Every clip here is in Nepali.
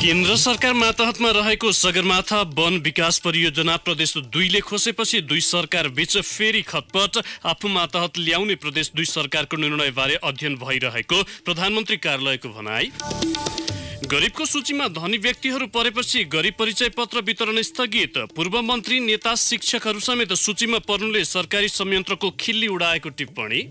केन्द्र सरकार मातहतमा रहेको सगरमाथा वन विकास परियोजना प्रदेश दुईले खोसेपछि दुई सरकार बीच फेरि खटपट आफू मातहत ल्याउने प्रदेश दुई सरकारको निर्णयबारे अध्ययन भइरहेको प्रधानमन्त्री कार्यालयको भनाई गरिबको सूचीमा धनी व्यक्तिहरू परेपछि गरिब परिचय पत्र वितरण स्थगित पूर्व मन्त्री नेता शिक्षकहरू समेत सूचीमा पर्नुले सरकारी संयन्त्रको खिल्ली उडाएको टिप्पणी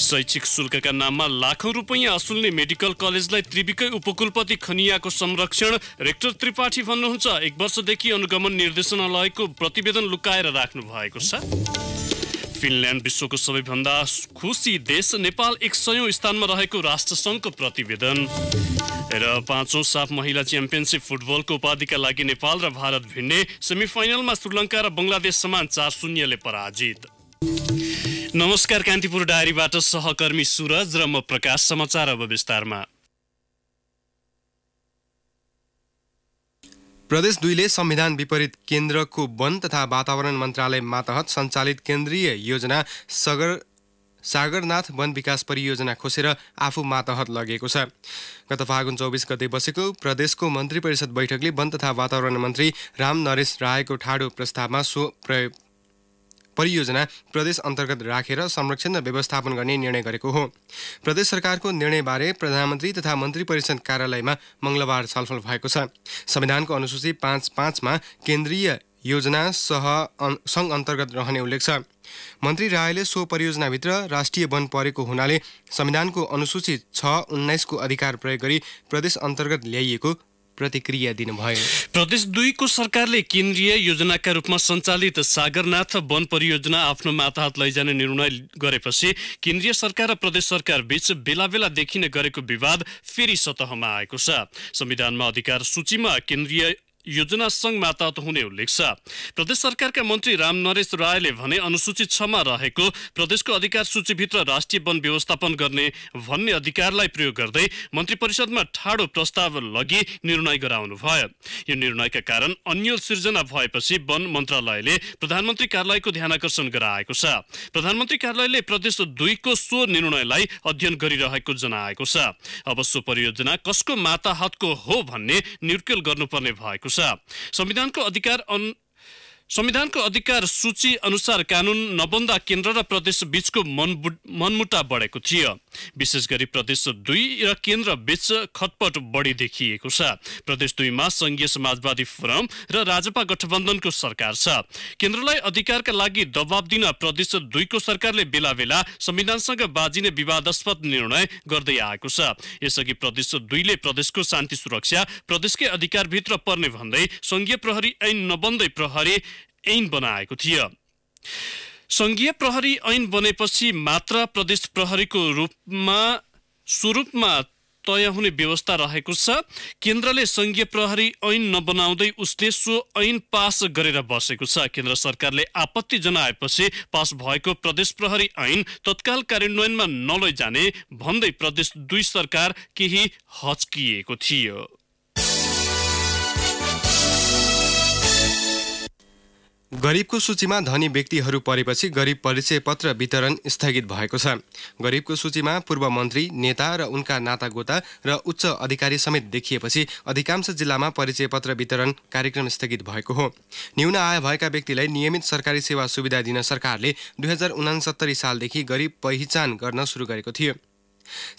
शैक्षिक शुल्कका नाममा लाखौं रुपियाँ असुल्ने मेडिकल कलेजलाई त्रिविकै उपकुलपति खनियाको संरक्षण रेक्टर त्रिपाठी भन्नुहुन्छ एक वर्षदेखि अनुगमन निर्देशनालयको प्रतिवेदन लुकाएर राख्नु भएको छ फिनल्यान्ड विश्वको सबैभन्दा खुसी देश नेपाल एक सयौँ स्थानमा रहेको राष्ट्रसङ्घको प्रतिवेदन र पाँचौं साफ महिला च्याम्पियनसिप फुटबलको उपाधिका लागि नेपाल र भारत भिन्ने सेमिफाइनलमा श्रीलङ्का र बङ्गलादेश समान चार शून्यले पराजित नमस्कार कान्तिपुर डायरीबाट सहकर्मी सुरज र म प्रकाश समाचार अब विस्तारमा प्रदेश दुईले संविधान विपरीत केन्द्रको वन तथा वातावरण मन्त्रालय मातहत सञ्चालित केन्द्रीय योजना सगर सागरनाथ वन विकास परियोजना खोसेर आफू मातहत लगेको छ गत फागुन चौबिस गते बसेको प्रदेशको मन्त्री परिषद बैठकले वन तथा वातावरण मन्त्री राम नरेश रायको ठाडो प्रस्तावमा सो प्रयोग परियोजना प्रदेश अन्तर्गत राखेर संरक्षण र व्यवस्थापन गर्ने निर्णय गरेको हो प्रदेश सरकारको निर्णयबारे प्रधानमन्त्री तथा मन्त्री परिषद कार्यालयमा मङ्गलबार छलफल भएको छ संविधानको अनुसूची पाँच पाँचमा केन्द्रीय योजना सह सङ्घ अन्तर्गत रहने उल्लेख छ मन्त्री रायले सो परियोजनाभित्र राष्ट्रिय वन परेको हुनाले संविधानको अनुसूची छ उन्नाइसको अधिकार प्रयोग गरी प्रदेश अन्तर्गत ल्याइएको प्रतिक्रिया दिनुभयो प्रदेश दुईको सरकारले केन्द्रीय योजनाका रूपमा सञ्चालित सागरनाथ वन परियोजना आफ्नो माताहत लैजाने निर्णय गरेपछि केन्द्रीय सरकार र प्रदेश सरकार बीच बेला बेला देखिने गरेको विवाद फेरि सतहमा आएको छ संविधानमा अधिकार सूचीमा केन्द्रीय योजना सङ्घ मातात हुने उल्लेख छ प्रदेश सरकारका मन्त्री राम नरेश रायले भने अनुसूचित छमा रहेको प्रदेशको अधिकार सूचीभित्र राष्ट्रिय वन व्यवस्थापन गर्ने भन्ने अधिकारलाई प्रयोग गर्दै मन्त्री परिषदमा ठाडो प्रस्ताव लगि निर्णय गराउनु भयो यो निर्णयका कारण अन्य सिर्जना भएपछि वन मन्त्रालयले प्रधानमन्त्री कार्यालयको ध्यान आकर्षण गराएको छ प्रधानमन्त्री कार्यालयले प्रदेश दुईको सो निर्णयलाई अध्ययन गरिरहेको जनाएको छ अब सो परियोजना कसको माताहतको हो भन्ने निर्कुल गर्नुपर्ने भएको छ संविधानको अधिकार अन संविधानको अधिकार सूची अनुसार कानून नबन्दा केन्द्र र प्रदेश बीचको मनमुटा बढेको थियो विशेष गरी प्रदेश दुई र केन्द्र बीच खटपट बढी देखिएको छ प्रदेश दुईमा संघीय समाजवादी फोरम र राजपा गठबन्धनको सरकार छ केन्द्रलाई अधिकारका लागि दबाब दिन प्रदेश दुईको सरकारले बेला बेला संविधानसँग बाजिने विवादस्पद निर्णय गर्दै आएको छ यसअघि प्रदेश दुईले प्रदेशको शान्ति सुरक्षा प्रदेशकै अधिकारभित्र पर्ने भन्दै संघीय प्रहरी ऐन नबन्दै प्रहरी ऐन बनाएको थियो संघीय प्रहरी ऐन बनेपछि मात्र प्रदेश प्रहरीको रूपमा स्वरूपमा तय हुने व्यवस्था रहेको छ केन्द्रले संघीय प्रहरी ऐन नबनाउँदै उसले सो ऐन पास गरेर बसेको छ केन्द्र सरकारले आपत्ति जनाएपछि पास भएको प्रदेश प्रहरी ऐन तत्काल कार्यान्वयनमा नलैजाने भन्दै प्रदेश दुई सरकार केही हच्किएको थियो गरिबको सूचीमा धनी व्यक्तिहरू परेपछि गरिब परिचय पत्र वितरण स्थगित भएको छ गरिबको सूचीमा पूर्व मन्त्री नेता र उनका नातागोता र उच्च अधिकारी समेत देखिएपछि अधिकांश जिल्लामा परिचय पत्र वितरण कार्यक्रम स्थगित भएको हो न्यून आय भएका व्यक्तिलाई नियमित सरकारी सेवा सुविधा दिन सरकारले दुई हजार उनासत्तरी सालदेखि गरिब पहिचान गर्न सुरु गरेको थियो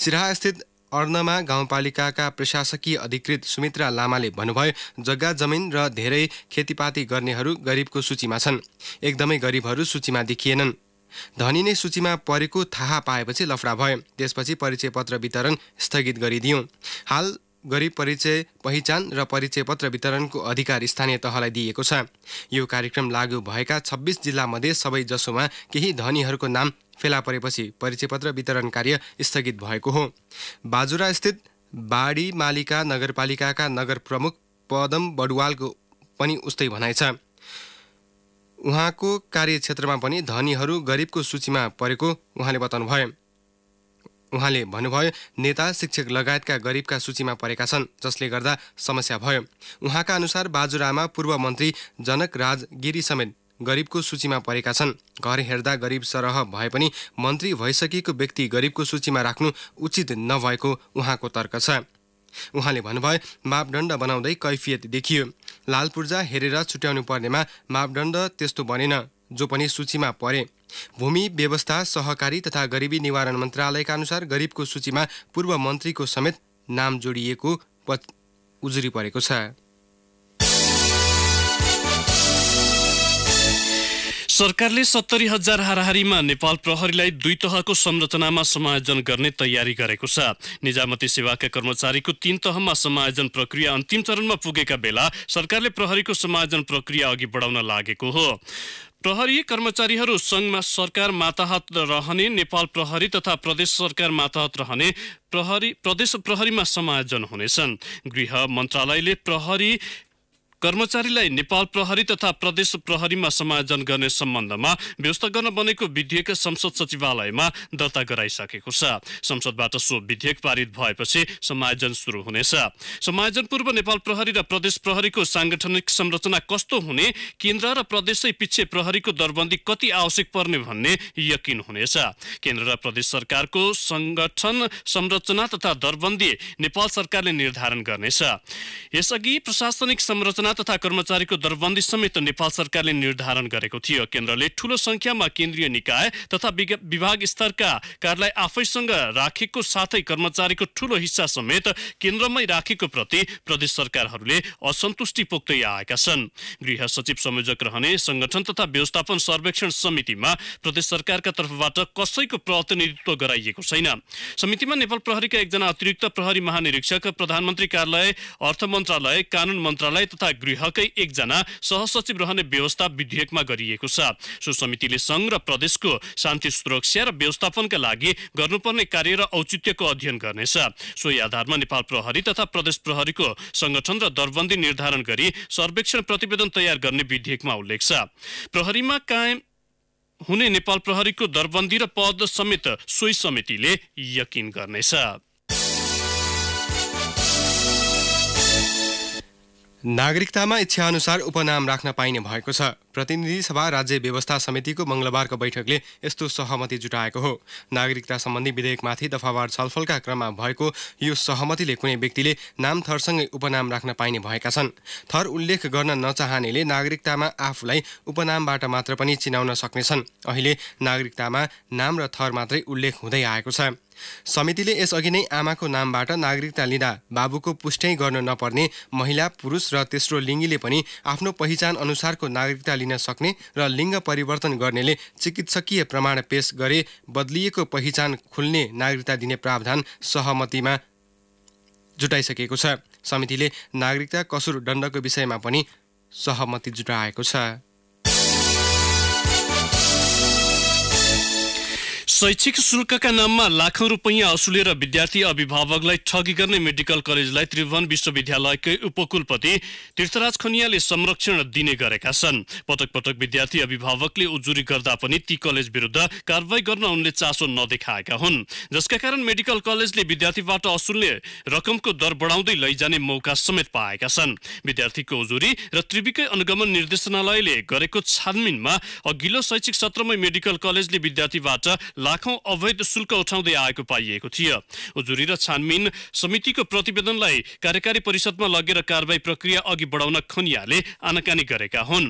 सिराहास्थित अर्नमा गाउँपालिकाका प्रशासकीय अधिकृत सुमित्रा लामाले भन्नुभयो जग्गा जमिन र धेरै खेतीपाती गर्नेहरू गरिबको सूचीमा छन् एकदमै गरिबहरू सूचीमा देखिएनन् धनी नै सूचीमा परेको थाहा पाएपछि लफडा भयो त्यसपछि परिचय पत्र वितरण स्थगित गरिदियो हाल गरिब परिचय पहिचान र परिचय पत्र वितरणको अधिकार स्थानीय तहलाई दिएको छ यो कार्यक्रम लागू भएका छब्बिस जिल्लामध्ये सबैजसोमा केही धनीहरूको नाम फेला परेपछि परिचय पत्र वितरण कार्य स्थगित भएको हो बाजुरास्थित बाढी मालिका नगरपालिकाका नगर प्रमुख पदम बडुवालको पनि उस्तै भनाइ छ उहाँको कार्यक्षेत्रमा पनि धनीहरू गरिबको सूचीमा परेको उहाँले बताउनु भयो उहाँले भन्नुभयो नेता शिक्षक लगायतका गरिबका सूचीमा परेका छन् जसले गर्दा समस्या भयो उहाँका अनुसार बाजुरामा पूर्व मन्त्री जनक राज गिरी समेत गरिबको सूचीमा परेका छन् घर हेर्दा गरिब सरह भए पनि मन्त्री भइसकेको व्यक्ति गरिबको सूचीमा राख्नु उचित नभएको उहाँको तर्क छ उहाँले भन्नुभयो मापदण्ड बनाउँदै कैफियत देखियो लाल हेरेर छुट्याउनु पर्नेमा मापदण्ड त्यस्तो बनेन जो पनि सूचीमा परे भूमि व्यवस्था सहकारी तथा गरिबी निवारण मन्त्रालयका अनुसार गरिबको सूचीमा पूर्व मन्त्रीको समेत नाम जोडिएको उजुरी परेको छ सरकारले सत्तरी हजार हाराहारीमा नेपाल प्रहरीलाई दुई तहको संरचनामा समायोजन गर्ने तयारी गरेको छ निजामती सेवाका कर्मचारीको तीन तहमा समायोजन प्रक्रिया अन्तिम चरणमा पुगेका बेला सरकारले प्रहरीको समायोजन प्रक्रिया अघि बढाउन लागेको हो प्रहरी कर्मचारीहरू सङ्घमा सरकार माताहत रहने नेपाल प्रहरी तथा प्रदेश सरकार माताहत रहने प्रहरी प्रदेश प्रहरीमा समायोजन हुनेछन् गृह मन्त्रालयले प्रहरी कर्मचारीलाई नेपाल प्रहरी तथा प्रदेश प्रहरीमा समायोजन गर्ने सम्बन्धमा व्यवस्था गर्न बनेको विधेयक संसद सचिवालयमा दर्ता गराइसकेको छ संसदबाट सो विधेयक पारित भएपछि समायोजन सुरु हुनेछ समायोजन पूर्व नेपाल प्रहरी र प्रदेश प्रहरीको साङ्गठनिक संरचना कस्तो हुने केन्द्र र प्रदेशै पछि प्रहरीको दरबन्दी कति आवश्यक पर्ने भन्ने यकिन हुनेछ केन्द्र र प्रदेश सरकारको संगठन संरचना तथा दरबन्दी नेपाल सरकारले निर्धारण गर्नेछ यसअघि प्रशासनिक संरचना सेना तथा कर्मचारीको दरबन्दी समेत नेपाल सरकारले निर्धारण गरेको थियो केन्द्रले ठूलो संख्यामा केन्द्रीय निकाय तथा विभाग स्तरका कार्यालय आफैसँग राखेको साथै कर्मचारीको ठूलो हिस्सा समेत केन्द्रमै राखेको प्रति प्रदेश सरकारहरूले असन्तुष्टि पोख्दै आएका छन् गृह सचिव संयोजक रहने संगठन तथा व्यवस्थापन सर्वेक्षण समितिमा प्रदेश सरकारका तर्फबाट कसैको प्रतिनिधित्व गराइएको छैन समितिमा नेपाल प्रहरीका एकजना अतिरिक्त प्रहरी महानिरीक्षक प्रधानमन्त्री कार्यालय अर्थ मन्त्रालय कानुन मन्त्रालय तथा गृहकै एकजना सहसचिव रहने व्यवस्था विधेयकमा गरिएको छ सो समितिले संघ र प्रदेशको शान्ति सुरक्षा र व्यवस्थापनका लागि गर्नुपर्ने कार्य र औचित्यको अध्ययन गर्नेछ सोही आधारमा नेपाल प्रहरी तथा प्रदेश प्रहरीको सङ्गठन र दरबन्दी निर्धारण गरी सर्वेक्षण प्रतिवेदन तयार गर्ने विधेयकमा उल्लेख छ प्रहरीमा कायम हुने नेपाल प्रहरीको दरबन्दी र पद समेत सोही समितिले यकिन गर्नेछ नागरिकतामा इच्छाअनुसार उपनाम राख्न पाइने भएको छ प्रतिनिधि सभा राज्य व्यवस्था समितिको मङ्गलबारको बैठकले यस्तो सहमति जुटाएको हो नागरिकता सम्बन्धी विधेयकमाथि दफावार छलफलका क्रममा भएको यो सहमतिले कुनै व्यक्तिले नाम थरसँगै उपनाम राख्न पाइने भएका छन् थर उल्लेख गर्न नचाहनेले नागरिकतामा आफूलाई उपनामबाट मात्र पनि चिनाउन सक्नेछन् अहिले नागरिकतामा नाम र थर मात्रै उल्लेख हुँदै आएको छ समितिले यसअघि नै आमाको नामबाट नागरिकता लिँदा बाबुको पुष्टै गर्न नपर्ने महिला पुरुष र तेस्रो लिङ्गीले पनि आफ्नो पहिचान अनुसारको नागरिकता लिन सक्ने र लिङ्ग परिवर्तन गर्नेले चिकित्सकीय प्रमाण पेश गरे बदलिएको पहिचान खुल्ने नागरिकता दिने प्रावधान सहमतिमा जुटाइसकेको छ समितिले नागरिकता कसुर दण्डको विषयमा पनि सहमति जुटाएको छ शैक्षिक शुल्कका नाममा लाखौं रुपैयाँ असुलेर विद्यार्थी अभिभावकलाई ठगी गर्ने मेडिकल कलेजलाई त्रिभुवन विश्वविद्यालयकै उपकुलपति तीर्थराज खनियाले संरक्षण दिने गरेका छन् पटक पटक विद्यार्थी अभिभावकले उजुरी गर्दा पनि ती कलेज विरुद्ध कारवाही गर्न उनले चासो नदेखाएका हुन् जसका कारण मेडिकल कलेजले विद्यार्थीबाट असुल्ने रकमको दर बढाउँदै लैजाने मौका समेत पाएका छन् विद्यार्थीको उजुरी र त्रिविकै अनुगमन निर्देशनालयले गरेको छानबिनमा अघिल्लो शैक्षिक सत्रमै मेडिकल कलेजले विद्यार्थीबाट लाखौं अवैध शुल्क उठाउँदै आएको पाइएको थियो उजुरी र छानबिन समितिको प्रतिवेदनलाई कार्यकारी परिषदमा लगेर कारवाही प्रक्रिया अघि बढाउन खनियाले आनाकानी गरेका हुन्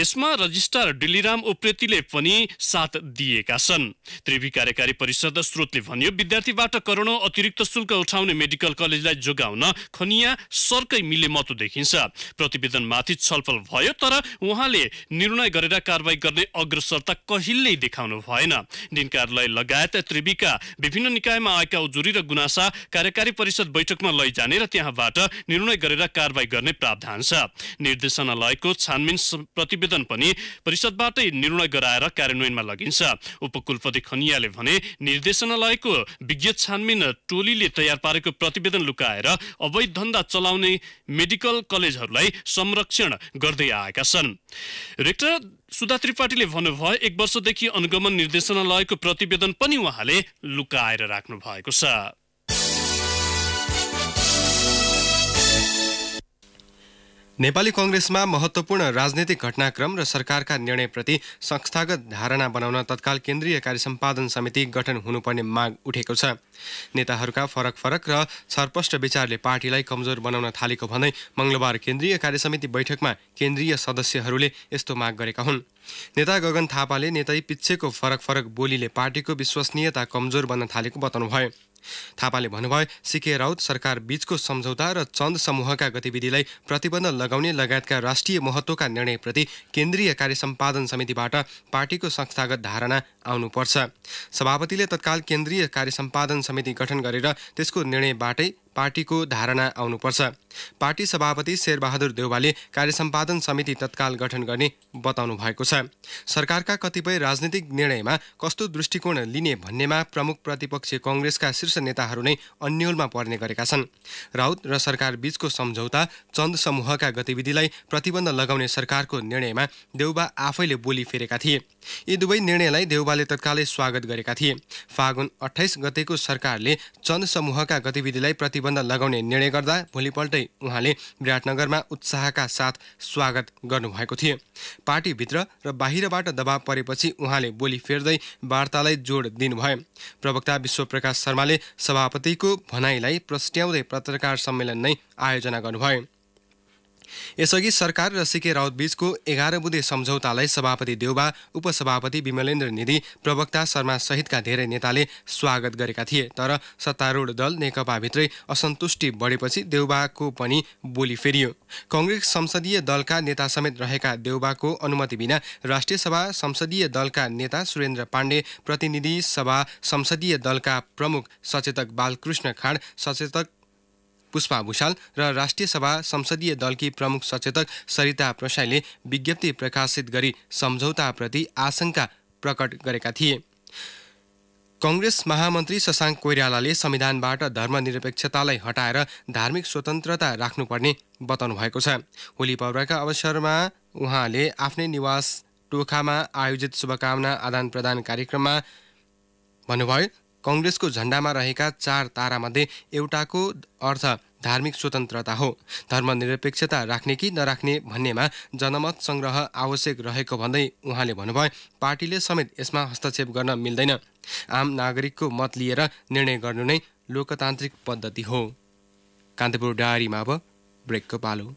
यसमा रजिस्ट्रार डिलिराम उप्रेतीले पनि साथ दिएका छन् त्रिवी कार्यकारी परिषद स्रोतले भन्यो विद्यार्थीबाट करोडौं अतिरिक्त शुल्क उठाउने मेडिकल कलेजलाई जोगाउन खनिया सर्कै मिले मत देखिन्छ प्रतिवेदनमाथि छलफल भयो तर उहाँले निर्णय गरेर कारवाही गर्ने अग्रसरता कहिल्यै देखाउनु भएन दिनकार कार्यालय लगायत त्रिवीका विभिन्न निकायमा आएका उजुरी र गुनासा कार्यकारी परिषद बैठकमा लैजाने र त्यहाँबाट निर्णय गरेर कारवाही गर्ने प्रावधान छ निर्देशनालयको छानबिन प्रतिवेदन पनि परिषदबाटै निर्णय गराएर कार्यान्वयनमा लगिन्छ उपकुलपति खनियाले भने निर्देशनालयको विज्ञ छानबिन टोलीले तयार पारेको प्रतिवेदन लुकाएर अवैध धन्दा चलाउने मेडिकल कलेजहरूलाई संरक्षण गर्दै आएका छन् रेक्टर सुधा त्रिपाठीले भन्नुभयो एक वर्षदेखि अनुगमन निर्देशनालयको प्रतिवेदन पनि उहाँले लुकाएर राख्नु भएको छ नेपाली कङ्ग्रेसमा महत्त्वपूर्ण राजनैतिक घटनाक्रम र सरकारका निर्णयप्रति संस्थागत धारणा बनाउन तत्काल केन्द्रीय कार्य सम्पादन समिति गठन हुनुपर्ने माग उठेको छ नेताहरूका फरक फरक र छरपष्ट विचारले पार्टीलाई कमजोर बनाउन थालेको भन्दै मङ्गलबार केन्द्रीय कार्य समिति बैठकमा केन्द्रीय सदस्यहरूले यस्तो माग गरेका हुन् नेता गगन थापाले नेतै पिच्छेको फरक फरक बोलीले पार्टीको विश्वसनीयता कमजोर बन्न थालेको बताउनुभयो थापाले भन्नुभयो सिके राउत सरकार बीचको सम्झौता र चन्द समूहका गतिविधिलाई प्रतिबन्ध लगाउने लगायतका राष्ट्रिय महत्त्वका निर्णयप्रति केन्द्रीय कार्य सम्पादन समितिबाट पार्टीको संस्थागत धारणा आउनुपर्छ सभापतिले तत्काल केन्द्रीय कार्य सम्पादन समिति गठन गरेर त्यसको निर्णयबाटै पार्टीको धारणा आउनुपर्छ पार्टी सभापति शेरबहादुर देउवाले कार्य सम्पादन समिति तत्काल गठन गर्ने बताउनु भएको छ सरकारका कतिपय राजनीतिक निर्णयमा कस्तो दृष्टिकोण लिने भन्नेमा प्रमुख प्रतिपक्षी कङ्ग्रेसका शीर्ष नेताहरू नै अन्यलमा पर्ने गरेका छन् राउत र सरकार बीचको सम्झौता चन्द समूहका गतिविधिलाई प्रतिबन्ध लगाउने सरकारको निर्णयमा देउबा आफैले बोली फेरेका थिए यी दुवै निर्णयलाई देउबाले तत्कालै स्वागत गरेका थिए फागुन अठाइस गतेको सरकारले चन्द समूहका गतिविधिलाई प्रतिबन्ध लगाउने निर्णय गर्दा भोलिपल्टै उहाँले विराटनगरमा उत्साहका साथ स्वागत गर्नुभएको थियो पार्टीभित्र र बाहिरबाट दबाव परेपछि उहाँले बोली फेर्दै वार्तालाई जोड दिनुभयो प्रवक्ता विश्वप्रकाश शर्माले सभापतिको भनाइलाई प्रस्ट्याउँदै पत्रकार सम्मेलन नै आयोजना गर्नुभयो यसअघि सरकार र सिके राउतबीचको एघार बुधे सम्झौतालाई सभापति देउबा उपसभापति विमलेन्द्र निधि प्रवक्ता शर्मा सहितका धेरै नेताले स्वागत गरेका थिए तर सत्तारूढ दल नेकपाभित्रै असन्तुष्टि बढेपछि देउबाको पनि बोली फेरियो कङ्ग्रेस संसदीय दलका नेता समेत रहेका देउबाको अनुमति बिना राष्ट्रिय सभा संसदीय दलका नेता सुरेन्द्र पाण्डे प्रतिनिधि सभा संसदीय दलका प्रमुख सचेतक बालकृष्ण खाँड सचेतक पुष्पा भूषाल र राष्ट्रिय सभा संसदीय दलकी प्रमुख सचेतक सरिता प्रसाईले विज्ञप्ति प्रकाशित गरी सम्झौताप्रति आशंका प्रकट गरेका थिए कङ्ग्रेस महामन्त्री शशाङ्क कोइरालाले संविधानबाट धर्मनिरपेक्षतालाई हटाएर धार्मिक स्वतन्त्रता राख्नुपर्ने बताउनु भएको छ होली पर्वका अवसरमा उहाँले आफ्नै निवास टोखामा आयोजित शुभकामना आदान प्रदान कार्यक्रममा भन्नुभयो कङ्ग्रेसको झन्डामा रहेका चार तारामध्ये एउटाको अर्थ धार्मिक स्वतन्त्रता हो धर्मनिरपेक्षता राख्ने कि नराख्ने भन्नेमा जनमत सङ्ग्रह आवश्यक रहेको भन्दै उहाँले भन्नुभयो पार्टीले समेत यसमा हस्तक्षेप गर्न मिल्दैन आम नागरिकको मत लिएर निर्णय गर्नु नै लोकतान्त्रिक पद्धति हो कान्तिपुर डायरीमा अब ब्रेकको पालो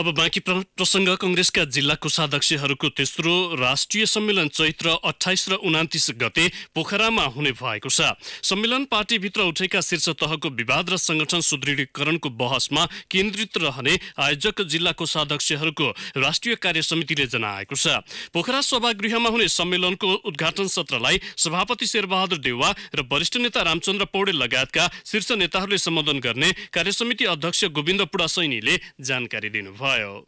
अब बाँकी प्रसङ्ग कङ्ग्रेसका जिल्ला कोषाध्यक्षहरूको तेस्रो राष्ट्रिय सम्मेलन चैत्र अठाइस र उनातिस गते पोखरामा हुने भएको छ सम्मेलन पार्टीभित्र उठेका शीर्ष तहको विवाद र संगठन सुदृढीकरणको बहसमा केन्द्रित रहने आयोजक जिल्ला कोषाध्यक्षहरूको राष्ट्रिय कार्य समितिले जनाएको छ पोखरा सभागृहमा हुने सम्मेलनको उद्घाटन सत्रलाई सभापति शेरबहादुर देउवा र वरिष्ठ नेता रामचन्द्र पौडेल लगायतका शीर्ष नेताहरूले सम्बोधन गर्ने कार्यसमिति अध्यक्ष गोविन्द पुडा सैनीले जानकारी added in a vial.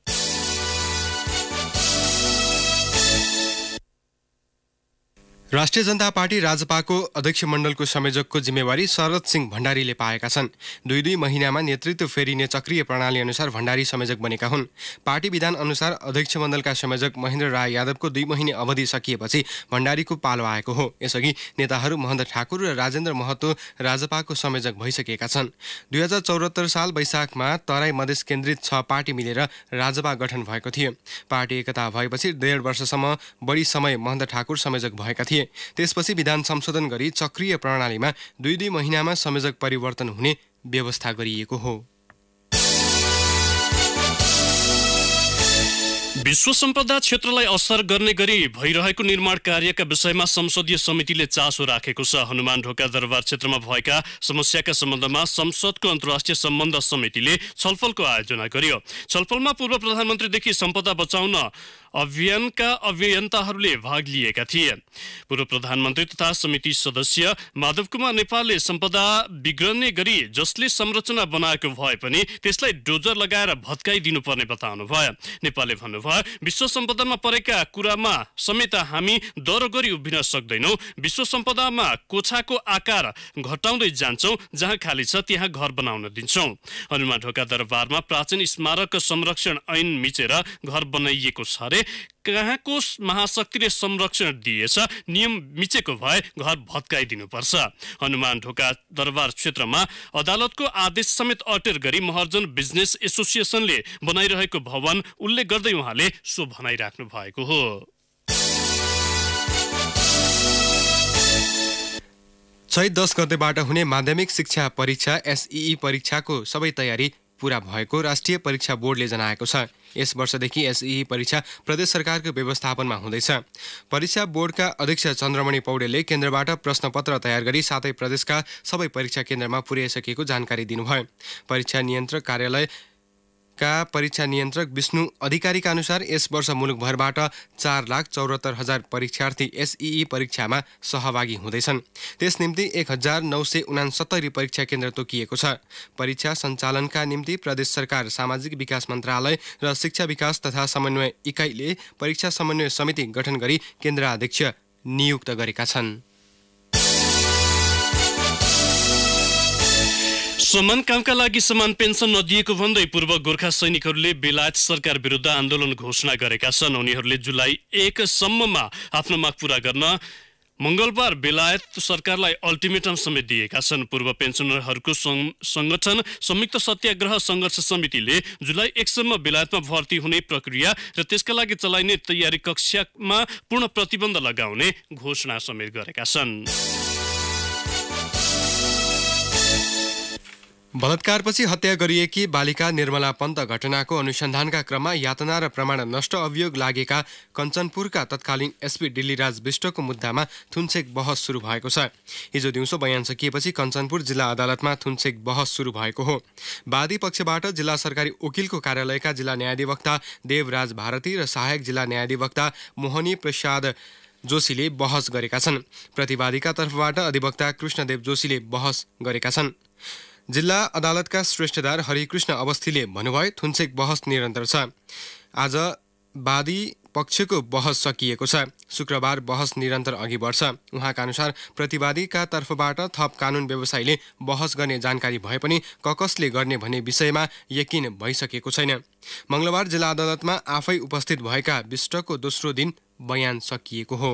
राष्ट्रिय जनता पार्टी राजपाको अध्यक्ष मण्डलको संयोजकको जिम्मेवारी शरद सिंह भण्डारीले पाएका छन् दुई दुई महिनामा नेतृत्व फेरिने चक्रिय प्रणाली अनुसार भण्डारी संयोजक बनेका हुन् पार्टी विधान अनुसार अध्यक्ष मण्डलका संयोजक महेन्द्र राय यादवको दुई महिने अवधि सकिएपछि भण्डारीको पालो आएको हो यसअघि नेताहरू महेन्द्र ठाकुर र राजेन्द्र महतो राजपाको संयोजक भइसकेका छन् दुई हजार चौरात्तर साल वैशाखमा तराई मधेस केन्द्रित छ पार्टी मिलेर राजपा गठन भएको थियो पार्टी एकता भएपछि डेढ वर्षसम्म बढी समय महेन्द्र ठाकुर संयोजक भएका थिए त्यसपछि विधान संशोधन गरी चक्रिय प्रणालीमा दुई दुई महिनामा संयोजक परिवर्तन हुने व्यवस्था गरिएको हो विश्व सम्पदा क्षेत्रलाई असर गर्ने गरी भइरहेको निर्माण कार्यका विषयमा संसदीय समितिले चासो राखेको छ हनुमान ढोका दरबार क्षेत्रमा भएका समस्याका सम्बन्धमा संसदको अन्तर्राष्ट्रिय सम्बन्ध समितिले छलफलको आयोजना गर्यो छलफलमा पूर्व प्रधानमन्त्रीदेखि सम्पदा बचाउन अभियानका अभियन्ताहरूले भाग लिएका थिए पूर्व प्रधानमन्त्री तथा समिति सदस्य माधव कुमार नेपालले सम्पदा बिग्रने गरी जसले संरचना बनाएको भए पनि त्यसलाई डोजर लगाएर भत्काइदिनुपर्ने बताउनु भयो नेपालले भन्नुभयो विश्व सम्पदामा परेका कुरामा समेत हामी दर गरी उभिन सक्दैनौँ विश्व सम्पदामा कोछाको आकार घटाउँदै जान्छौँ जहाँ खाली छ त्यहाँ घर बनाउन दिन्छौँ हनुमान ढोका दरबारमा प्राचीन स्मारक संरक्षण ऐन मिचेर घर बनाइएको छ अरे कहाँको महाशक्तिले संरक्षण दिएछ नियम मिचेको भए घर भत्काइदिनुपर्छ हनुमान ढोका दरबार क्षेत्रमा अदालतको आदेश समेत अटेर गरी महर्जन बिजनेस एसोसिएसनले बनाइरहेको भवन उल्लेख गर्दै उहाँले सो भनाइराख्नु भएको हो चैत दस गतेबाट हुने माध्यमिक शिक्षा परीक्षा एसइई परीक्षाको सबै तयारी पुरा भएको राष्ट्रिय परीक्षा बोर्डले जनाएको छ यस वर्षदेखि एसई परीक्षा प्रदेश सरकारको व्यवस्थापनमा हुँदैछ परीक्षा बोर्डका अध्यक्ष चन्द्रमणि पौडेलले केन्द्रबाट प्रश्नपत्र तयार गरी साथै प्रदेशका सबै परीक्षा केन्द्रमा पुर्याइसकेको जानकारी दिनुभयो परीक्षा नियन्त्रक कार्यालय का परीक्षा नियन्त्रक विष्णु अधिकारीका अनुसार यस वर्ष मुलुकभरबाट चार लाख चौरात्तर हजार परीक्षार्थी एसई परीक्षामा सहभागी हुँदैछन् त्यस निम्ति एक हजार नौ सय उनासत्तरी परीक्षा केन्द्र तोकिएको छ परीक्षा सञ्चालनका निम्ति प्रदेश सरकार सामाजिक विकास मन्त्रालय र शिक्षा विकास तथा समन्वय इकाइले परीक्षा समन्वय समिति गठन गरी केन्द्राध्यक्ष नियुक्त गरेका छन् समान कामका लागि समान पेन्सन नदिएको भन्दै पूर्व गोर्खा सैनिकहरूले बेलायत सरकार विरुद्ध आन्दोलन घोषणा गरेका छन् उनीहरूले जुलाई एकसम्ममा आफ्नो माग पूरा गर्न मंगलबार बेलायत सरकारलाई अल्टिमेटम समेत दिएका छन् पूर्व पेन्सनरहरूको संगठन संयुक्त सत्याग्रह सङ्घर्ष समितिले जुलाई एकसम्म बेलायतमा भर्ती हुने प्रक्रिया र त्यसका लागि चलाइने तयारी कक्षामा पूर्ण प्रतिबन्ध लगाउने घोषणा समेत गरेका छन् बलात्कारपछि हत्या गरिएकी बालिका निर्मला पन्त घटनाको अनुसन्धानका क्रममा यातना र प्रमाण नष्ट अभियोग लागेका कञ्चनपुरका तत्कालीन एसपी डिल्लीराज विष्टको मुद्दामा थुन्सेक बहस सुरु भएको छ हिजो दिउँसो बयान सकिएपछि कञ्चनपुर जिल्ला अदालतमा थुन्सेक बहस सुरु भएको हो वादी पक्षबाट जिल्ला सरकारी वकिलको कार्यालयका जिल्ला न्यायाधिवक्ता देवराज भारती र सहायक जिल्ला न्यायाधिवक्ता मोहनी प्रसाद जोशीले बहस गरेका छन् प्रतिवादीका तर्फबाट अधिवक्ता कृष्णदेव जोशीले बहस गरेका छन् जिल्ला अदालतका श्रेष्ठदार हरिकृष्ण अवस्थीले भन्नुभयो थुन्सेक बहस निरन्तर छ आज वादी पक्षको बहस सकिएको छ शुक्रबार बहस निरन्तर अघि बढ्छ उहाँका अनुसार प्रतिवादीका तर्फबाट थप कानुन व्यवसायीले बहस गर्ने जानकारी भए पनि ककसले गर्ने भन्ने विषयमा यकिन भइसकेको छैन मङ्गलबार जिल्ला अदालतमा आफै उपस्थित भएका विष्टको दोस्रो दिन बयान सकिएको हो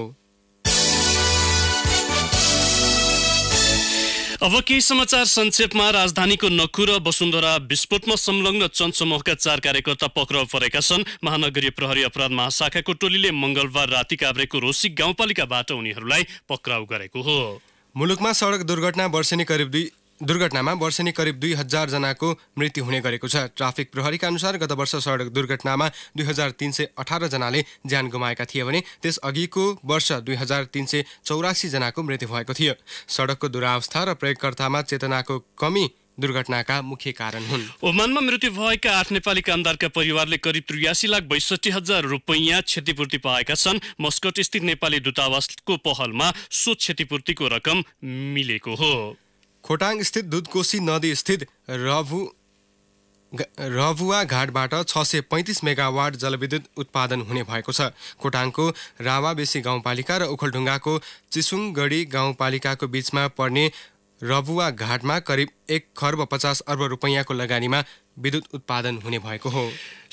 अब केही समाचार संक्षेपमा राजधानीको नक्कु र वसुन्धरा विस्फोटमा संलग्न चन्द समूहका चार कार्यकर्ता पक्राउ परेका छन् महानगरीय प्रहरी अपराध महाशाखाको टोलीले मंगलबार राति काभ्रेको रोसी गाउँपालिकाबाट उनीहरूलाई पक्राउ गरेको हो मुलुकमा सडक दुर्घटना वर्षेनी करिब दुई दुर्घटनामा वर्षेनी करिब दुई जनाको मृत्यु हुने गरेको छ ट्राफिक प्रहरीका अनुसार गत वर्ष सडक दुर्घटनामा दुई हजार तिन सय अठारजनाले ज्यान गुमाएका थिए भने त्यसअघिको वर्ष दुई हजार तिन सय चौरासीजनाको मृत्यु भएको थियो सडकको दुरावस्था र प्रयोगकर्तामा चेतनाको कमी दुर्घटनाका मुख्य कारण हुन् ओमानमा मृत्यु भएका आठ नेपाली कामदारका परिवारले करिब त्रियासी लाख बैसठी हजार रुपैयाँ क्षतिपूर्ति पाएका छन् मस्कट स्थित नेपाली दूतावासको पहलमा सो क्षतिपूर्तिको रकम मिलेको हो स्थित दुधकोशी नदीस्थित रभु रभुवा घाटबाट छ सय पैँतिस मेगावाट जलविद्युत उत्पादन हुने भएको छ खोटाङको रावाबेसी गाउँपालिका र उखलढुङ्गाको चिसुङगढी गाउँपालिकाको बीचमा पर्ने रभुवा घाटमा करिब एक खर्ब पचास अर्ब रुपैयाँको लगानीमा विद्युत उत्पादन हुने भएको हो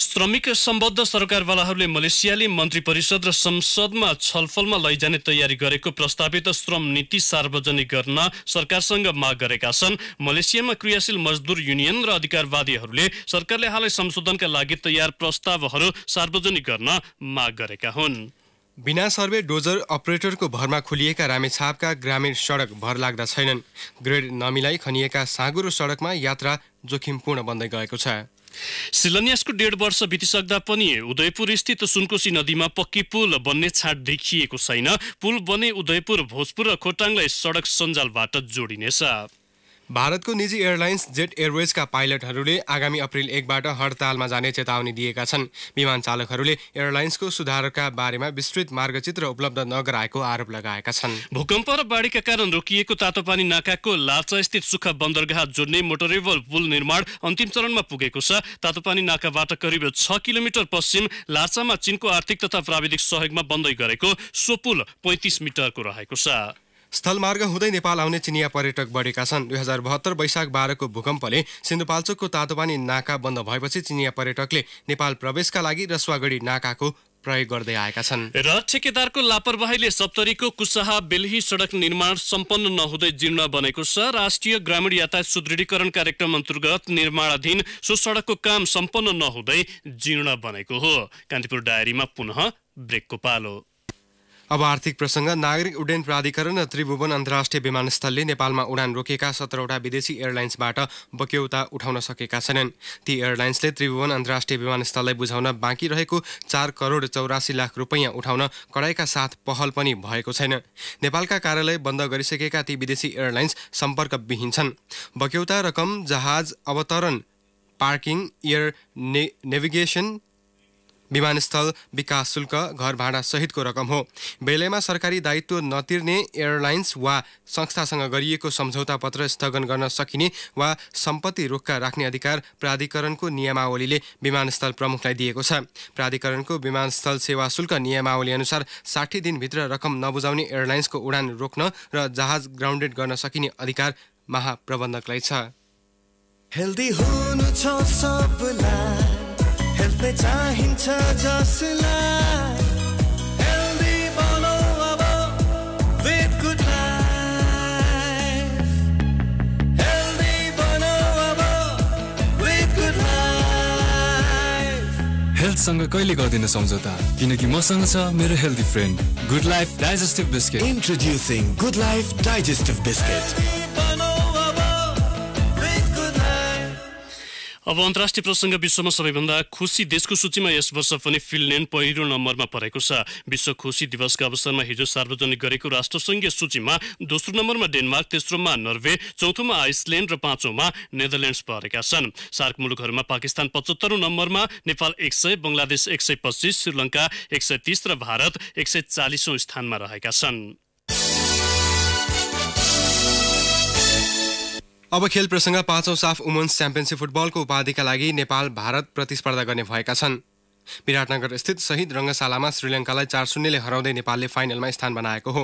श्रमिक सम्बद्ध सरकारवालाहरूले मलेसियाली मन्त्री परिषद र संसदमा छलफलमा लैजाने तयारी गरेको प्रस्तावित श्रम नीति सार्वजनिक गर्न सरकारसँग माग गरेका छन् मलेसियामा क्रियाशील मजदुर युनियन र अधिकारवादीहरूले सरकारले हालै संशोधनका लागि तयार प्रस्तावहरू सार्वजनिक गर्न माग गरेका हुन् बिना सर्वे डोजर अपरेटरको भरमा खोलिएका रामेछापका ग्रामीण सडक भर लाग्दा छैनन् ग्रेड नमिलाई खनिएका साँगुरो सडकमा यात्रा जोखिमपूर्ण बन्दै गएको छ शिलान्यासको डेढ वर्ष बितिसक्दा पनि उदयपुर स्थित सुनकोशी नदीमा पक्की पुल बन्ने छाट देखिएको छैन पुल बने उदयपुर भोजपुर र खोटाङलाई सडक सञ्जालबाट जोडिनेछ भारतको निजी एयरलाइन्स जेट एयरवेजका पाइलटहरूले आगामी अप्रेल एकबाट हडतालमा जाने चेतावनी दिएका छन् विमान चालकहरूले एयरलाइन्सको सुधारका बारेमा विस्तृत मार्गचित्र उपलब्ध नगराएको आरोप लगाएका छन् भूकम्प र बाढीका कारण रोकिएको तातोपानी नाकाको लाचास्थित सुक्खा बन्दरगाह जोड्ने मोटरेबल पुल निर्माण अन्तिम चरणमा पुगेको छ तातोपानी नाकाबाट करिब छ किलोमिटर पश्चिम लाचामा चिनको आर्थिक तथा प्राविधिक सहयोगमा बन्दै गरेको सो पुल पैँतिस मिटरको रहेको छ स्थलमार्ग हुँदै नेपाल आउने चिनिया पर्यटक बढेका छन् दुई हजार बहत्तर वैशाख बाह्रको भूकम्पले सिन्धुपाल्चोकको तातोपानी नाका बन्द भएपछि चिनिया पर्यटकले नेपाल प्रवेशका लागि रसुवागढी नाकाको प्रयोग गर्दै आएका छन् र ठेकेदारको लापरवाहीले सप्तरीको कुसाहा बेलही सडक निर्माण सम्पन्न नहुँदै जीर्ण बनेको छ राष्ट्रिय ग्रामीण यातायात सुदृढीकरण कार्यक्रम अन्तर्गत निर्माणाधीन सो सडकको काम सम्पन्न नहुँदै जीर्ण बनेको हो कान्तिपुर डायरीमा पुनः ब्रेकको पालो अब आर्थिक प्रसङ्ग नागरिक उड्डयन प्राधिकरण र त्रिभुवन अन्तर्राष्ट्रिय विमानस्थलले नेपालमा उडान रोकेका सत्रवटा विदेशी एयरलाइन्सबाट बक्यौता उठाउन सकेका छैनन् ती एयरलाइन्सले त्रिभुवन अन्तर्राष्ट्रिय विमानस्थललाई बुझाउन बाँकी रहेको चार करोड चौरासी लाख रुपियाँ उठाउन कडाइका साथ पहल पनि भएको छैन नेपालका कार्यालय बन्द गरिसकेका ती विदेशी एयरलाइन्स सम्पर्कविहीन छन् बक्यौता रकम जहाज अवतरण पार्किङ एयर ने नेभिगेसन विमानस्थल विकास शुल्क घर भाडा सहितको रकम हो बेलैमा सरकारी दायित्व नतिर्ने एयरलाइन्स वा संस्थासँग गरिएको सम्झौता पत्र स्थगन गर्न सकिने वा सम्पत्ति रोक्का राख्ने अधिकार प्राधिकरणको नियमावलीले विमानस्थल प्रमुखलाई दिएको छ प्राधिकरणको विमानस्थल सेवा शुल्क नियमावली अनुसार साठी दिनभित्र रकम नबुझाउने एयरलाइन्सको उडान रोक्न र जहाज ग्राउन्डेड गर्न सकिने अधिकार महाप्रबन्धकलाई छ हेल्दी सबलाई धेरै चाहिन्छ जसलाई हेल्दी हेल्थसँग कहिले गर्दिन सम्झौता किनकि मसँग छ मेरो healthy friend good life digestive biscuit introducing good life digestive biscuit अब अन्तर्राष्ट्रिय प्रसङ्ग विश्वमा सबैभन्दा खुसी देशको सूचीमा यस वर्ष पनि फिनल्यान्ड पहिलो नम्बरमा परेको छ विश्व खुसी दिवसका अवसरमा हिजो सार्वजनिक गरेको राष्ट्रसङ्घीय सूचीमा दोस्रो नम्बरमा डेनमार्क तेस्रोमा नर्वे चौथोमा आइसल्यान्ड र पाँचौँमा नेदरल्यान्ड्स परेका छन् सार्क मुलुकहरूमा पाकिस्तान पचहत्तरौँ नम्बरमा नेपाल एक सय बङ्गलादेश एक सय पच्चीस श्रीलङ्का एक सय तीस र भारत एक सय चालिसौं स्थानमा रहेका छन् अब खेल प्रसङ्ग पाँचौँ साफ वुमेन्स च्याम्पियनसिप फुटबलको उपाधिका लागि नेपाल भारत प्रतिस्पर्धा गर्ने भएका छन् विराटनगर स्थित शहीद रङ्गशालामा श्रीलङ्कालाई चार शून्यले हराउँदै नेपालले फाइनलमा स्थान बनाएको हो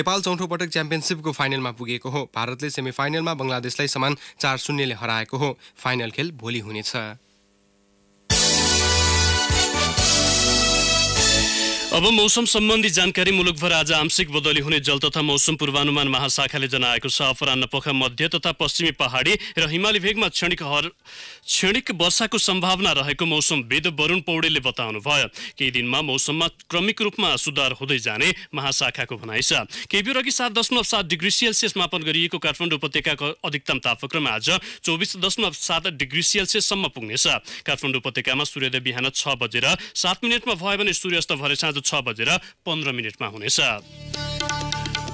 नेपाल चौथो पटक च्याम्पियनसिपको फाइनलमा पुगेको हो भारतले सेमिफाइनलमा बङ्गलादेशलाई समान चार शून्यले हराएको हो फाइनल खेल भोलि हुनेछ अब मौसम सम्बन्धी जानकारी मुलुकभर आज आंशिक बदली हुने जल तथा मौसम पूर्वानुमान महाशाखाले जनाएको छ अपरान्न पख मध्य तथा पश्चिमी पहाडी र हिमाली भेगमा क्षणिक हर क्षणिक वर्षाको सम्भावना रहेको मौसमविद वरुण पौडेलले बताउनु भयो केही दिनमा मौसममा क्रमिक रूपमा सुधार हुँदै जाने महाशाखाको भनाइ छ केही बेर अघि सात दशमलव सात डिग्री सेल्सियस मापन गरिएको काठमाडौँ उपत्यकाको अधिकतम तापक्रम आज चौबिस दशमलव सात डिग्री सेल्सियससम्म पुग्नेछ काठमाडौँ उपत्यकामा सूर्योदय बिहान छ बजेर सात मिनटमा भयो भने सूर्यास्त भरे साँझ साँझ छ बजेर पन्ध्र मिनटमा हुनेछ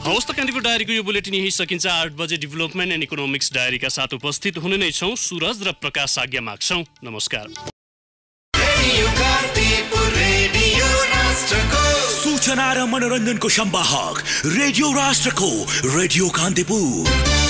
हवस् त कान्तिपुर डायरीको यो बुलेटिन यही सकिन्छ आठ बजे डेभलपमेन्ट एन्ड इकोनोमिक्स डायरीका साथ उपस्थित हुने नै छौँ सुरज र प्रकाश आज्ञा माग्छौँ नमस्कार सूचना र मनोरञ्जनको सम्वाहक रेडियो राष्ट्रको रेडियो कान्तिपुर